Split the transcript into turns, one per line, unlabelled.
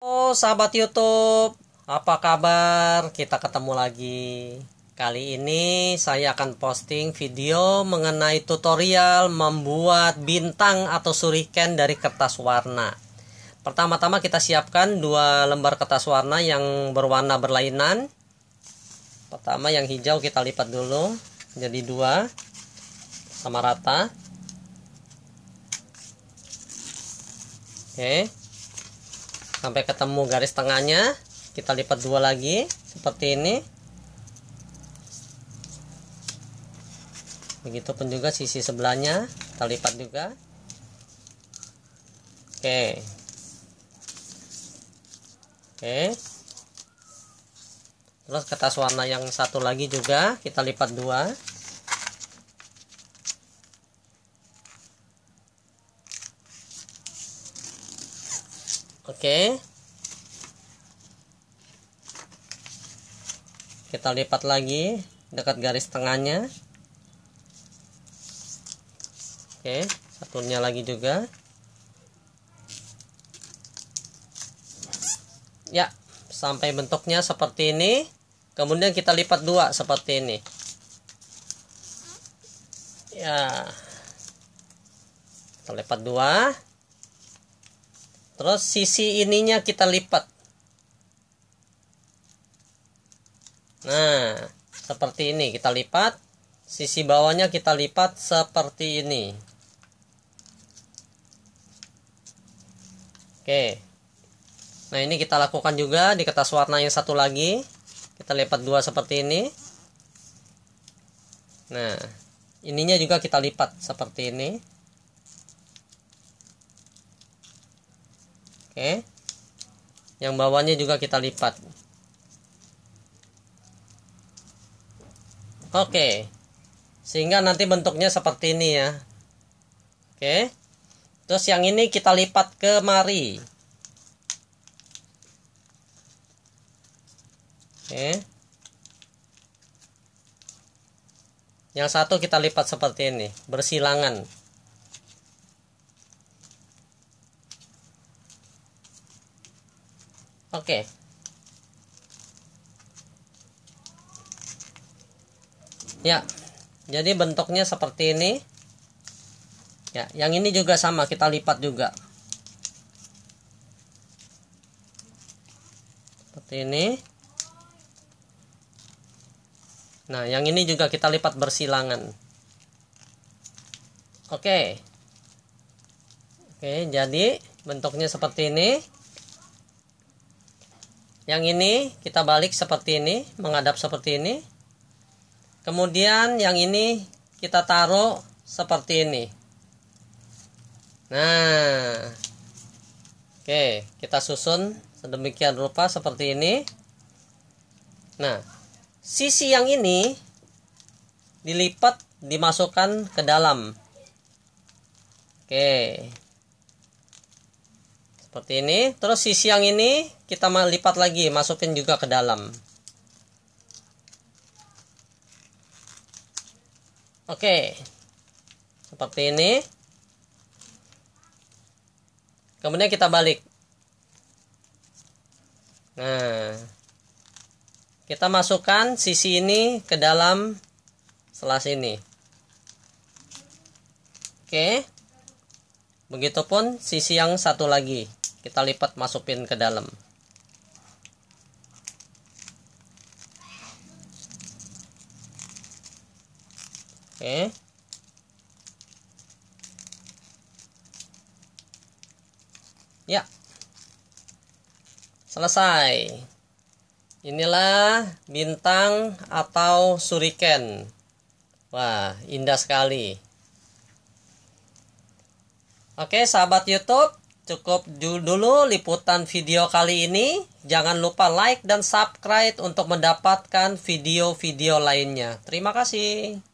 Oh sahabat YouTube, apa kabar? Kita ketemu lagi. Kali ini saya akan posting video mengenai tutorial membuat bintang atau suriken dari kertas warna. Pertama-tama kita siapkan dua lembar kertas warna yang berwarna berlainan. Pertama yang hijau kita lipat dulu jadi dua sama rata. Oke. Okay sampai ketemu garis tengahnya kita lipat dua lagi seperti ini begitu pun juga sisi sebelahnya kita lipat juga oke oke terus kertas warna yang satu lagi juga kita lipat dua Oke. Kita lipat lagi dekat garis tengahnya. Oke, satunya lagi juga. Ya, sampai bentuknya seperti ini. Kemudian kita lipat dua seperti ini. Ya. Kita lipat dua. Terus sisi ininya kita lipat. Nah, seperti ini kita lipat. Sisi bawahnya kita lipat seperti ini. Oke. Nah, ini kita lakukan juga di kertas warna yang satu lagi. Kita lipat dua seperti ini. Nah, ininya juga kita lipat seperti ini. Oke. Yang bawahnya juga kita lipat. Oke. Sehingga nanti bentuknya seperti ini ya. Oke. Terus yang ini kita lipat ke mari. Oke. Yang satu kita lipat seperti ini, bersilangan. Oke. Okay. Ya. Jadi bentuknya seperti ini. Ya, yang ini juga sama, kita lipat juga. Seperti ini. Nah, yang ini juga kita lipat bersilangan. Oke. Oke, jadi bentuknya seperti ini yang ini kita balik seperti ini menghadap seperti ini kemudian yang ini kita taruh seperti ini nah oke kita susun sedemikian rupa seperti ini nah sisi yang ini dilipat dimasukkan ke dalam oke seperti ini terus sisi yang ini kita lipat lagi masukin juga ke dalam oke seperti ini kemudian kita balik nah kita masukkan sisi ini ke dalam selas ini oke begitupun sisi yang satu lagi kita lipat masukin ke dalam oke ya selesai inilah bintang atau suriken wah indah sekali oke sahabat youtube Cukup dulu liputan video kali ini. Jangan lupa like dan subscribe untuk mendapatkan video-video lainnya. Terima kasih.